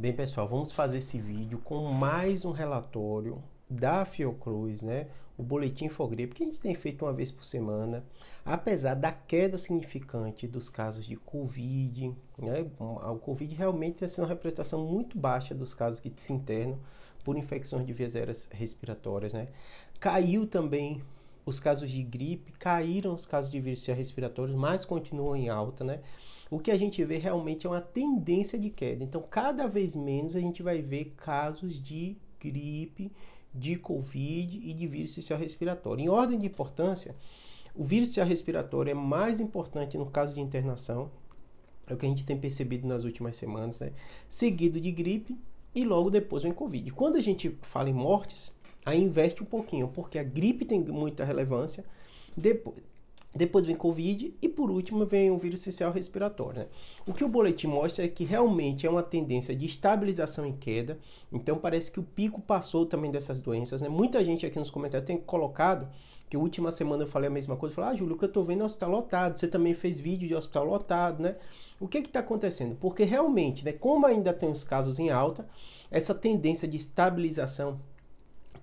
Bem, pessoal, vamos fazer esse vídeo com mais um relatório da Fiocruz, né? O boletim Infogripe que a gente tem feito uma vez por semana, apesar da queda significante dos casos de Covid, né? O Covid realmente está sendo uma representação muito baixa dos casos que se internam por infecções de vias aéreas respiratórias, né? Caiu também os casos de gripe, caíram os casos de vírus respiratórios, mas continuam em alta, né? O que a gente vê realmente é uma tendência de queda. Então, cada vez menos a gente vai ver casos de gripe, de Covid e de vírus respiratório. Em ordem de importância, o vírus respiratório é mais importante no caso de internação, é o que a gente tem percebido nas últimas semanas, né? Seguido de gripe e logo depois vem Covid. Quando a gente fala em mortes, Aí investe um pouquinho, porque a gripe tem muita relevância. Depois, depois vem Covid e por último vem o vírus social respiratório. Né? O que o boletim mostra é que realmente é uma tendência de estabilização em queda. Então parece que o pico passou também dessas doenças. Né? Muita gente aqui nos comentários tem colocado que última semana eu falei a mesma coisa. Falei, ah, Júlio, o que eu tô vendo é hospital lotado. Você também fez vídeo de hospital lotado, né? O que é que tá acontecendo? Porque realmente, né, como ainda tem os casos em alta, essa tendência de estabilização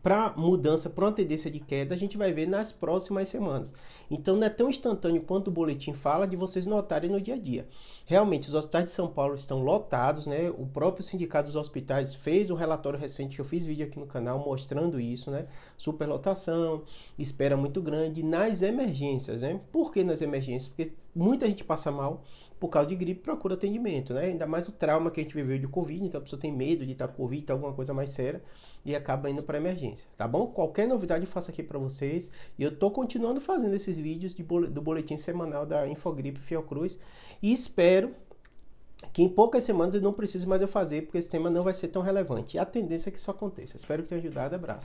para mudança, para uma tendência de queda, a gente vai ver nas próximas semanas. Então não é tão instantâneo quanto o boletim fala de vocês notarem no dia a dia. Realmente, os hospitais de São Paulo estão lotados, né? O próprio Sindicato dos Hospitais fez um relatório recente que eu fiz vídeo aqui no canal mostrando isso, né? Superlotação, espera muito grande nas emergências, né? Por que nas emergências? Porque muita gente passa mal, por causa de gripe, procura atendimento, né? Ainda mais o trauma que a gente viveu de Covid, então a pessoa tem medo de estar com Covid, tá alguma coisa mais séria e acaba indo para emergência, tá bom? Qualquer novidade eu faço aqui para vocês e eu tô continuando fazendo esses vídeos bol do boletim semanal da Infogripe Fiocruz e espero que em poucas semanas eu não precise mais eu fazer, porque esse tema não vai ser tão relevante. E a tendência é que isso aconteça. Espero que tenha ajudado. Abraço.